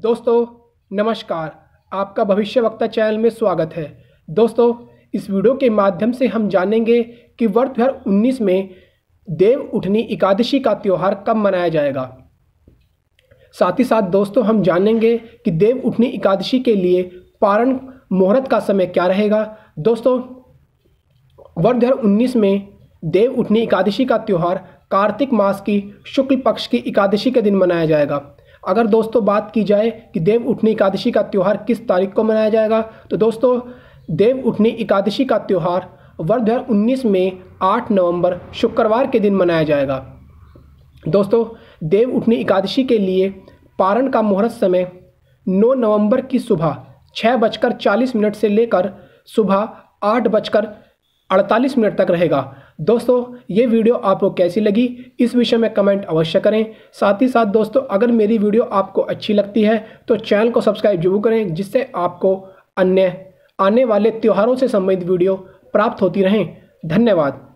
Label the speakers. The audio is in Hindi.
Speaker 1: दोस्तों नमस्कार आपका भविष्य वक्ता चैनल में स्वागत है दोस्तों इस वीडियो के माध्यम से हम जानेंगे कि वर्ष दो में देव उठनी एकादशी का त्यौहार कब मनाया जाएगा साथ ही साथ दोस्तों हम जानेंगे कि देव उठनी एकादशी के लिए पारण मुहूर्त का समय क्या रहेगा दोस्तों वर्ष दो में देव उठनी एकादशी का त्यौहार कार्तिक मास की शुक्ल पक्ष की एकादशी के दिन मनाया जाएगा अगर दोस्तों बात की जाए कि देव उठनी एकादशी का त्यौहार किस तारीख को मनाया जाएगा तो दोस्तों देव उठनी एकादशी का त्यौहार वर्ष दो उन्नीस में आठ नवंबर शुक्रवार के दिन मनाया जाएगा दोस्तों देव उठनी एकादशी के लिए पारण का मुहूर्त समय 9 नवंबर की सुबह छः बजकर चालीस मिनट से लेकर सुबह आठ बजकर 48 मिनट तक रहेगा दोस्तों ये वीडियो आपको कैसी लगी इस विषय में कमेंट अवश्य करें साथ ही साथ दोस्तों अगर मेरी वीडियो आपको अच्छी लगती है तो चैनल को सब्सक्राइब जरूर करें जिससे आपको अन्य आने वाले त्योहारों से संबंधित वीडियो प्राप्त होती रहें धन्यवाद